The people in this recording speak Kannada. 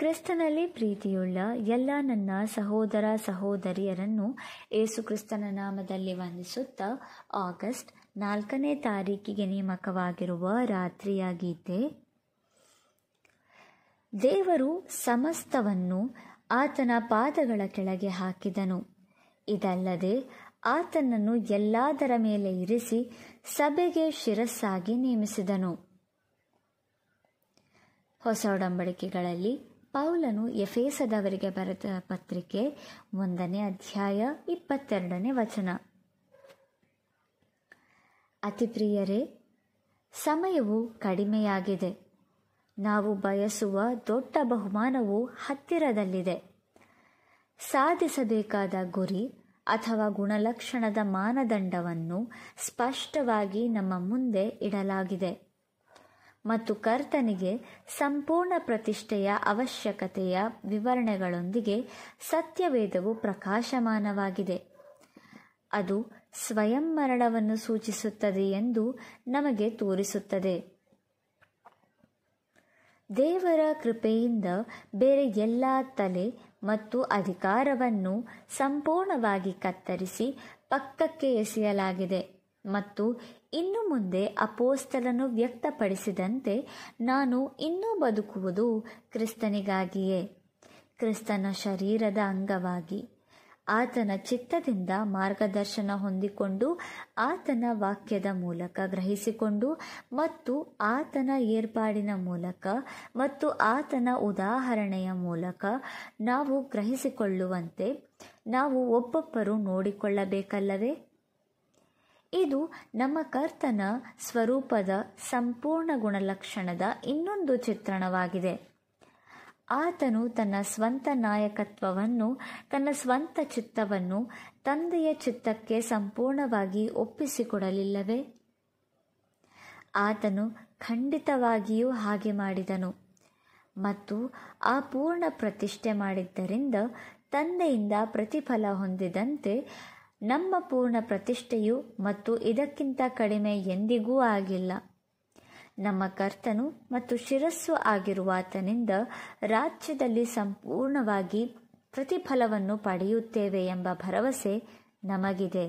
ಕ್ರಿಸ್ತನಲ್ಲಿ ಪ್ರೀತಿಯುಳ್ಳ ಎಲ್ಲ ನನ್ನ ಸಹೋದರ ಸಹೋದರಿಯರನ್ನು ಏಸು ಕ್ರಿಸ್ತನ ನಾಮದಲ್ಲಿ ವಂದಿಸುತ್ತಾ ಆಗಸ್ಟ್ ನಾಲ್ಕನೇ ತಾರೀಕಿಗೆ ನೇಮಕವಾಗಿರುವ ಗೀತೆ ದೇವರು ಸಮಸ್ತವನ್ನು ಆತನ ಪಾದಗಳ ಕೆಳಗೆ ಹಾಕಿದನು ಇದಲ್ಲದೆ ಆತನನ್ನು ಎಲ್ಲಾದರ ಮೇಲೆ ಇರಿಸಿ ಸಭೆಗೆ ಶಿರಸ್ಸಾಗಿ ನೇಮಿಸಿದನು ಹೊಸ ಒಡಂಬಡಿಕೆಗಳಲ್ಲಿ ಪೌಲನು ಎಫೇಸದವರಿಗೆ ಬರೆದ ಪತ್ರಿಕೆ ಒಂದನೇ ಅಧ್ಯಾಯ ಇಪ್ಪತ್ತೆರಡನೇ ವಚನ ಅತಿ ಪ್ರಿಯರೇ ಸಮಯವು ಕಡಿಮೆಯಾಗಿದೆ ನಾವು ಬಯಸುವ ದೊಡ್ಡ ಬಹುಮಾನವು ಹತ್ತಿರದಲ್ಲಿದೆ ಸಾಧಿಸಬೇಕಾದ ಗುರಿ ಅಥವಾ ಗುಣಲಕ್ಷಣದ ಮಾನದಂಡವನ್ನು ಸ್ಪಷ್ಟವಾಗಿ ನಮ್ಮ ಮುಂದೆ ಇಡಲಾಗಿದೆ ಮತ್ತು ಕರ್ತನಿಗೆ ಸಂಪೂರ್ಣ ಪ್ರತಿಷ್ಠೆಯ ಅವಶ್ಯಕತೆಯ ವಿವರಣೆಗಳೊಂದಿಗೆ ಸತ್ಯವೇದವು ಪ್ರಕಾಶಮಾನವಾಗಿದೆ ಅದು ಸ್ವಯಂ ಮರಣವನ್ನು ಸೂಚಿಸುತ್ತದೆ ಎಂದು ನಮಗೆ ತೋರಿಸುತ್ತದೆ ದೇವರ ಕೃಪೆಯಿಂದ ಬೇರೆ ಎಲ್ಲ ತಲೆ ಮತ್ತು ಅಧಿಕಾರವನ್ನು ಸಂಪೂರ್ಣವಾಗಿ ಕತ್ತರಿಸಿ ಪಕ್ಕಕ್ಕೆ ಎಸೆಯಲಾಗಿದೆ ಮತ್ತು ಇನ್ನು ಮುಂದೆ ಅಪೋಸ್ತಲನು ವ್ಯಕ್ತಪಡಿಸಿದಂತೆ ನಾನು ಇನ್ನೂ ಬದುಕುವುದು ಕ್ರಿಸ್ತನಿಗಾಗಿಯೇ ಕ್ರಿಸ್ತನ ಶರೀರದ ಅಂಗವಾಗಿ ಆತನ ಚಿತ್ತದಿಂದ ಮಾರ್ಗದರ್ಶನ ಹೊಂದಿಕೊಂಡು ಆತನ ವಾಕ್ಯದ ಮೂಲಕ ಗ್ರಹಿಸಿಕೊಂಡು ಮತ್ತು ಆತನ ಏರ್ಪಾಡಿನ ಮೂಲಕ ಮತ್ತು ಆತನ ಉದಾಹರಣೆಯ ಮೂಲಕ ನಾವು ಗ್ರಹಿಸಿಕೊಳ್ಳುವಂತೆ ನಾವು ಒಬ್ಬೊಬ್ಬರು ನೋಡಿಕೊಳ್ಳಬೇಕಲ್ಲವೇ ಇದು ನಮ್ಮ ಕರ್ತನ ಸ್ವರೂಪದ ಸಂಪೂರ್ಣ ಗುಣಲಕ್ಷಣದ ಇನ್ನೊಂದು ಚಿತ್ರಣವಾಗಿದೆ ಆತನು ತನ್ನ ಸ್ವಂತ ನಾಯಕತ್ವವನ್ನು ತನ್ನ ಸ್ವಂತ ಚಿತ್ತವನ್ನು ತಂದೆಯ ಚಿತ್ತಕ್ಕೆ ಸಂಪೂರ್ಣವಾಗಿ ಒಪ್ಪಿಸಿಕೊಡಲಿಲ್ಲವೇ ಆತನು ಖಂಡಿತವಾಗಿಯೂ ಹಾಗೆ ಮಾಡಿದನು ಮತ್ತು ಆ ಪೂರ್ಣ ಪ್ರತಿಷ್ಠೆ ಮಾಡಿದ್ದರಿಂದ ತಂದೆಯಿಂದ ಪ್ರತಿಫಲ ಹೊಂದಿದಂತೆ ನಮ್ಮ ಪೂರ್ಣ ಪ್ರತಿಷ್ಠೆಯು ಮತ್ತು ಇದಕ್ಕಿಂತ ಕಡಿಮೆ ಎಂದಿಗೂ ಆಗಿಲ್ಲ ನಮ್ಮ ಕರ್ತನು ಮತ್ತು ಶಿರಸ್ಸು ಆಗಿರುವಾತನಿಂದ ರಾಜ್ಯದಲ್ಲಿ ಸಂಪೂರ್ಣವಾಗಿ ಪ್ರತಿಫಲವನ್ನು ಪಡೆಯುತ್ತೇವೆ ಎಂಬ ಭರವಸೆ ನಮಗಿದೆ